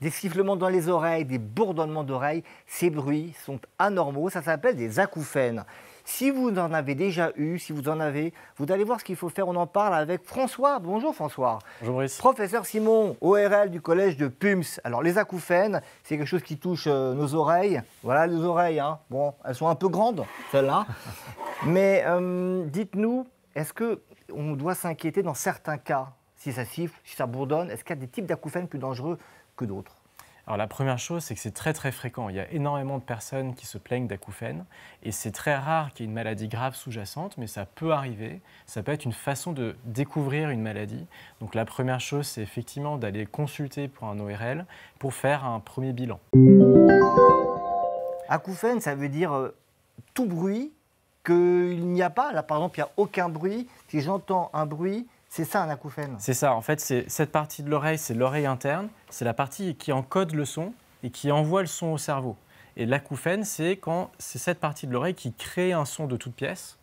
des sifflements dans les oreilles, des bourdonnements d'oreilles. Ces bruits sont anormaux, ça s'appelle des acouphènes. Si vous en avez déjà eu, si vous en avez, vous allez voir ce qu'il faut faire. On en parle avec François. Bonjour François. Bonjour Brice. Professeur Simon, ORL du collège de PUMS. Alors les acouphènes, c'est quelque chose qui touche euh, nos oreilles. Voilà les oreilles. Hein. Bon, elles sont un peu grandes, celles-là. Mais euh, dites-nous, est-ce qu'on doit s'inquiéter dans certains cas si ça siffle, si ça bourdonne Est-ce qu'il y a des types d'acouphènes plus dangereux d'autres alors la première chose, c'est que c'est très très fréquent. Il y a énormément de personnes qui se plaignent d'acouphènes et c'est très rare qu'il y ait une maladie grave sous-jacente, mais ça peut arriver. Ça peut être une façon de découvrir une maladie. Donc la première chose, c'est effectivement d'aller consulter pour un ORL pour faire un premier bilan. Acouphène, ça veut dire euh, tout bruit qu'il n'y a pas. Là, par exemple, il n'y a aucun bruit. Si j'entends un bruit, c'est ça un acouphène C'est ça. En fait, c'est cette partie de l'oreille, c'est l'oreille interne. C'est la partie qui encode le son et qui envoie le son au cerveau. Et l'acouphène, c'est quand c'est cette partie de l'oreille qui crée un son de toute pièce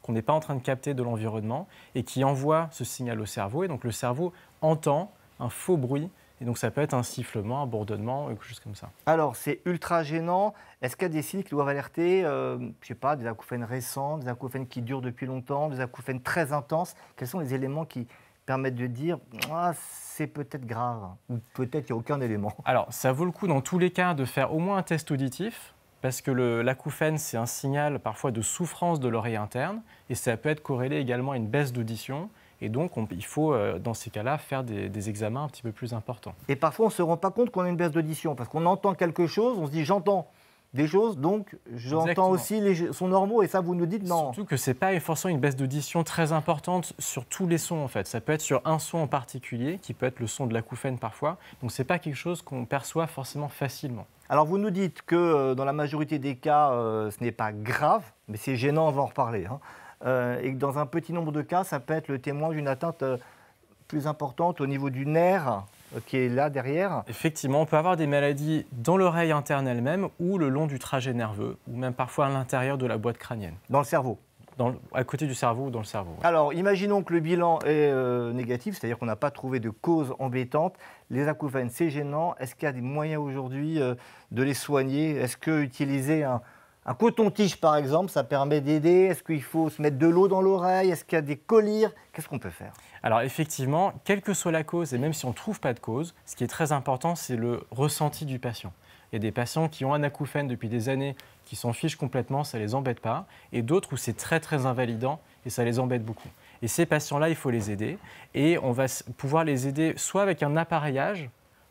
qu'on n'est pas en train de capter de l'environnement et qui envoie ce signal au cerveau. Et donc le cerveau entend un faux bruit et donc ça peut être un sifflement, un bourdonnement, quelque chose comme ça. Alors c'est ultra gênant. Est-ce qu'il y a des signes qui doivent alerter, euh, je ne sais pas, des acouphènes récentes, des acouphènes qui durent depuis longtemps, des acouphènes très intenses Quels sont les éléments qui permettent de dire ah, c'est peut-être grave ou peut-être il n'y a aucun élément Alors ça vaut le coup dans tous les cas de faire au moins un test auditif parce que l'acouphène, c'est un signal parfois de souffrance de l'oreille interne, et ça peut être corrélé également à une baisse d'audition, et donc, il faut, euh, dans ces cas-là, faire des, examens un petit peu plus importants. Et parfois, on ne se rend pas compte qu'on a une baisse d'audition, parce qu'on entend quelque chose, on se dit j'entends des choses, donc j'entends aussi les sons normaux, et ça, vous nous dites non. Surtout que ce n'est pas forcément une baisse d'audition très importante sur tous les sons, en fait. Ça peut être sur un son en particulier, qui peut être le son de l'acouphène parfois, donc ce n'est pas quelque chose qu'on perçoit forcément facilement. Alors vous nous dites que euh, dans la majorité des cas, euh, ce n'est pas grave, mais c'est gênant, on va en reparler. Hein. Euh, et que dans un petit nombre de cas, ça peut être le témoin d'une atteinte euh, plus importante au niveau du nerf euh, qui est là derrière. Effectivement, on peut avoir des maladies dans l'oreille interne elle-même ou le long du trajet nerveux, ou même parfois à l'intérieur de la boîte crânienne. Dans le cerveau à côté du cerveau ou dans le cerveau. Alors, imaginons que le bilan est négatif, c'est-à-dire qu'on n'a pas trouvé de cause embêtante. Les acouphènes, c'est gênant. Est-ce qu'il y a des moyens aujourd'hui de les soigner Est-ce que utiliser un, un coton-tige, par exemple, ça permet d'aider. Est-ce qu'il faut se mettre de l'eau dans l'oreille Est-ce qu'il y a des colliers Qu'est-ce qu'on peut faire Alors, effectivement, quelle que soit la cause, et même si on ne trouve pas de cause, ce qui est très important, c'est le ressenti du patient. Il y a des patients qui ont un acouphène depuis des années, qui s'en fichent complètement, ça ne les embête pas, et d'autres où c'est très très invalidant et ça les embête beaucoup. Et ces patients-là, il faut les aider, et on va pouvoir les aider soit avec un appareillage,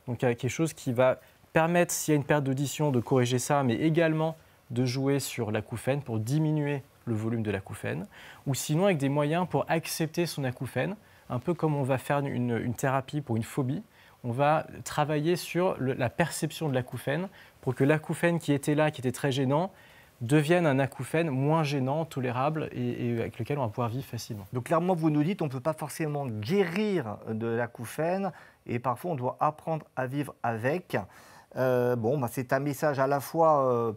donc avec quelque chose qui va permettre, s'il y a une perte d'audition, de corriger ça, mais également de jouer sur l'acouphène pour diminuer le volume de l'acouphène, ou sinon avec des moyens pour accepter son acouphène, un peu comme on va faire une, thérapie pour une phobie. On va travailler sur la perception de l'acouphène pour que l'acouphène qui était là, qui était très gênant, devienne un acouphène moins gênant, tolérable et, avec lequel on va pouvoir vivre facilement. Donc clairement, vous nous dites, on ne peut pas forcément guérir de l'acouphène et parfois on doit apprendre à vivre avec. Euh, bon, bah, c'est un message à la fois... Euh,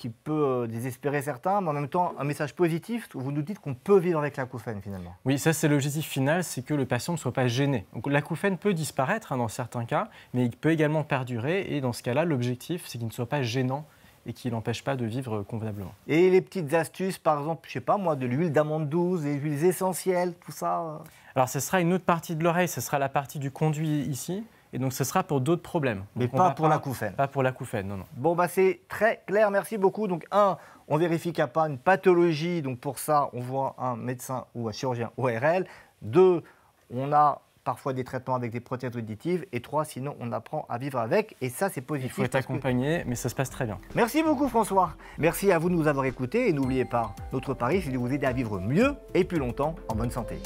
qui peut euh, désespérer certains, mais en même temps un message positif où vous nous dites qu'on peut vivre avec l'acouphène finalement. Oui, ça c'est l'objectif final, c'est que le patient ne soit pas gêné. Donc l'acouphène peut disparaître hein, dans certains cas, mais il peut également perdurer et dans ce cas-là, l'objectif c'est qu'il ne soit pas gênant et qu'il n'empêche pas de vivre euh, convenablement. Et les petites astuces, par exemple, je sais pas moi, de l'huile d'amande douce, des huiles essentielles, tout ça euh Alors ce sera une autre partie de l'oreille, ce sera la partie du conduit ici. Et donc ce sera pour d'autres problèmes. Mais pas pour la l'acouphène. Pas pour l'acouphène, non, non. Bon, bah, c'est très clair, merci beaucoup. Donc, un, on vérifie qu'il n'y a pas une pathologie. Donc, pour ça, on voit un médecin ou un chirurgien ORL. Deux, on a parfois des traitements avec des protéines auditives. Et trois, sinon, on apprend à vivre avec. Et ça, c'est positif. Il faut être accompagné, mais ça se passe très bien. Merci beaucoup, François. Merci à vous de nous avoir écoutés. Et n'oubliez pas, notre pari, c'est de vous aider à vivre mieux et plus longtemps en bonne santé.